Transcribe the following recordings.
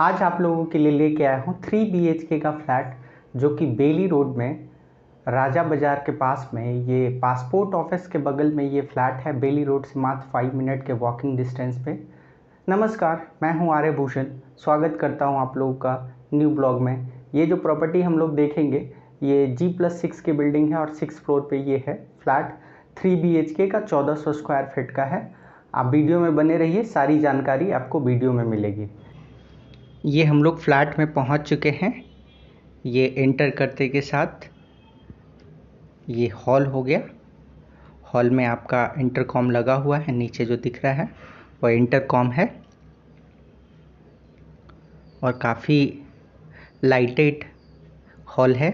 आज आप लोगों के लिए लेके आया हूँ थ्री बी का फ्लैट जो कि बेली रोड में राजा बाज़ार के पास में ये पासपोर्ट ऑफिस के बगल में ये फ्लैट है बेली रोड से मात्र फाइव मिनट के वॉकिंग डिस्टेंस पे नमस्कार मैं हूँ आर्य भूषण स्वागत करता हूँ आप लोगों का न्यू ब्लॉग में ये जो प्रॉपर्टी हम लोग देखेंगे ये जी प्लस सिक्स की बिल्डिंग है और सिक्स फ्लोर पे ये है फ्लैट थ्री बी का चौदह सौ स्क्वायर फिट का है आप वीडियो में बने रहिए सारी जानकारी आपको वीडियो में मिलेगी ये हम लोग फ्लैट में पहुंच चुके हैं ये एंटर करते के साथ ये हॉल हो गया हॉल में आपका इंटरकॉम लगा हुआ है नीचे जो दिख रहा है वो इंटरकॉम है और काफ़ी लाइटेड हॉल है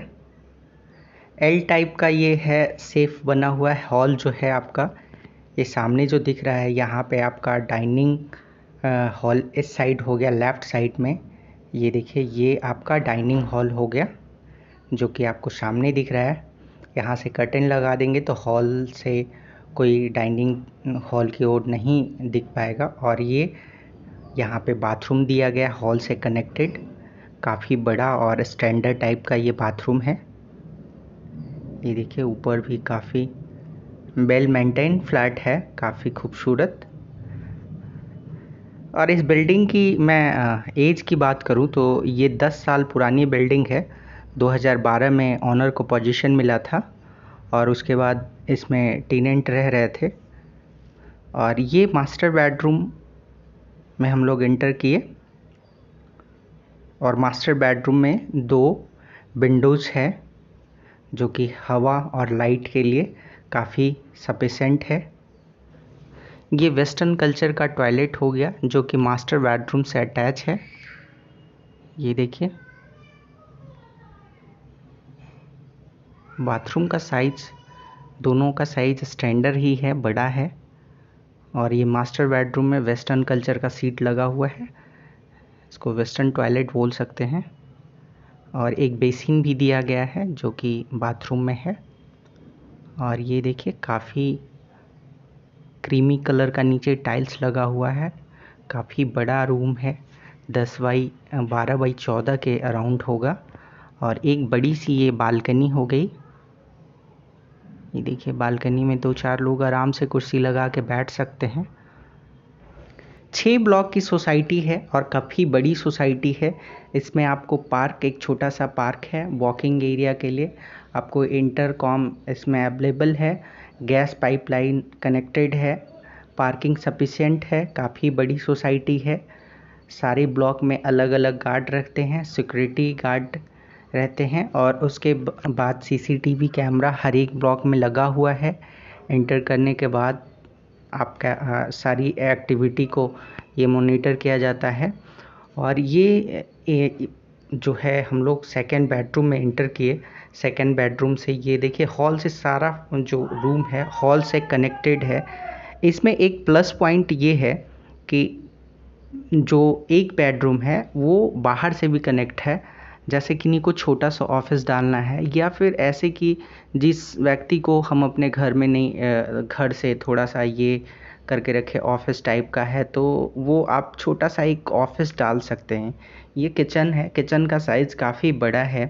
एल टाइप का ये है सेफ बना हुआ है हॉल जो है आपका ये सामने जो दिख रहा है यहाँ पे आपका डाइनिंग हॉल इस साइड हो गया लेफ़्ट साइड में ये देखिए ये आपका डाइनिंग हॉल हो गया जो कि आपको सामने दिख रहा है यहाँ से कर्टन लगा देंगे तो हॉल से कोई डाइनिंग हॉल की ओर नहीं दिख पाएगा और ये यहाँ पे बाथरूम दिया गया हॉल से कनेक्टेड काफ़ी बड़ा और स्टैंडर्ड टाइप का ये बाथरूम है ये देखिए ऊपर भी काफ़ी वेल मेंटेन फ्लैट है काफ़ी खूबसूरत और इस बिल्डिंग की मैं एज की बात करूँ तो ये दस साल पुरानी बिल्डिंग है 2012 में ऑनर को पोजीशन मिला था और उसके बाद इसमें टीनेंट रह रहे थे और ये मास्टर बेडरूम में हम लोग इंटर किए और मास्टर बेडरूम में दो विंडोज़ है जो कि हवा और लाइट के लिए काफ़ी सफिशेंट है ये वेस्टर्न कल्चर का टॉयलेट हो गया जो कि मास्टर बेडरूम से अटैच है ये देखिए बाथरूम का साइज दोनों का साइज स्टैंडर्ड ही है बड़ा है और ये मास्टर बेडरूम में वेस्टर्न कल्चर का सीट लगा हुआ है इसको वेस्टर्न टॉयलेट बोल सकते हैं और एक बेसिन भी दिया गया है जो कि बाथरूम में है और ये देखिए काफ़ी क्रीमी कलर का नीचे टाइल्स लगा हुआ है काफी बड़ा रूम है दस बाई बारह बाई चौदह के अराउंड होगा और एक बड़ी सी ये बालकनी हो गई ये देखिए बालकनी में दो चार लोग आराम से कुर्सी लगा के बैठ सकते हैं छः ब्लॉक की सोसाइटी है और काफ़ी बड़ी सोसाइटी है इसमें आपको पार्क एक छोटा सा पार्क है वॉकिंग एरिया के लिए आपको इंटरकॉम इसमें अवेलेबल है गैस पाइपलाइन कनेक्टेड है पार्किंग सफिशेंट है काफ़ी बड़ी सोसाइटी है सारे ब्लॉक में अलग अलग गार्ड रखते हैं सिक्योरिटी गार्ड रहते हैं और उसके बाद सीसीटीवी कैमरा हर एक ब्लॉक में लगा हुआ है एंटर करने के बाद आपका सारी एक्टिविटी को ये मॉनिटर किया जाता है और ये जो है हम लोग सेकेंड बेडरूम में इंटर किए सेकेंड बेडरूम से ये देखिए हॉल से सारा जो रूम है हॉल से कनेक्टेड है इसमें एक प्लस पॉइंट ये है कि जो एक बेडरूम है वो बाहर से भी कनेक्ट है जैसे किन्हीं को छोटा सा ऑफिस डालना है या फिर ऐसे कि जिस व्यक्ति को हम अपने घर में नहीं घर से थोड़ा सा ये करके रखे ऑफिस टाइप का है तो वो आप छोटा सा एक ऑफिस डाल सकते हैं ये किचन है किचन का साइज़ काफ़ी बड़ा है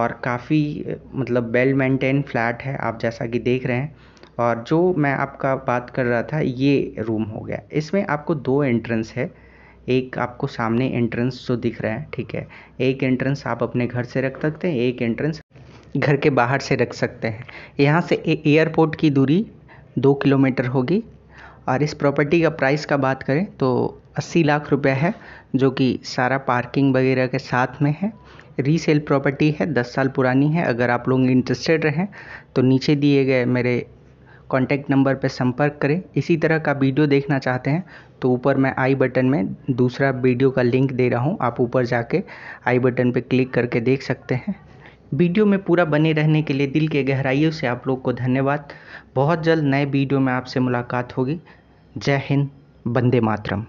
और काफ़ी मतलब वेल मेंटेन फ्लैट है आप जैसा कि देख रहे हैं और जो मैं आपका बात कर रहा था ये रूम हो गया इसमें आपको दो एंट्रेंस है एक आपको सामने एंट्रेंस जो दिख रहा है ठीक है एक एंट्रेंस आप अपने घर से रख सकते हैं एक एंट्रेंस घर के बाहर से रख सकते हैं यहाँ से एयरपोर्ट की दूरी दो किलोमीटर होगी और इस प्रॉपर्टी का प्राइस का बात करें तो अस्सी लाख रुपये है जो कि सारा पार्किंग वगैरह के साथ में है रीसेल प्रॉपर्टी है दस साल पुरानी है अगर आप लोग इंटरेस्टेड रहें तो नीचे दिए गए मेरे कॉन्टैक्ट नंबर पर संपर्क करें इसी तरह का वीडियो देखना चाहते हैं तो ऊपर मैं आई बटन में दूसरा वीडियो का लिंक दे रहा हूँ आप ऊपर जाके आई बटन पर क्लिक करके देख सकते हैं वीडियो में पूरा बने रहने के लिए दिल के गहराइयों से आप लोग को धन्यवाद बहुत जल्द नए वीडियो में आपसे मुलाकात होगी जय हिंद बंदे मातरम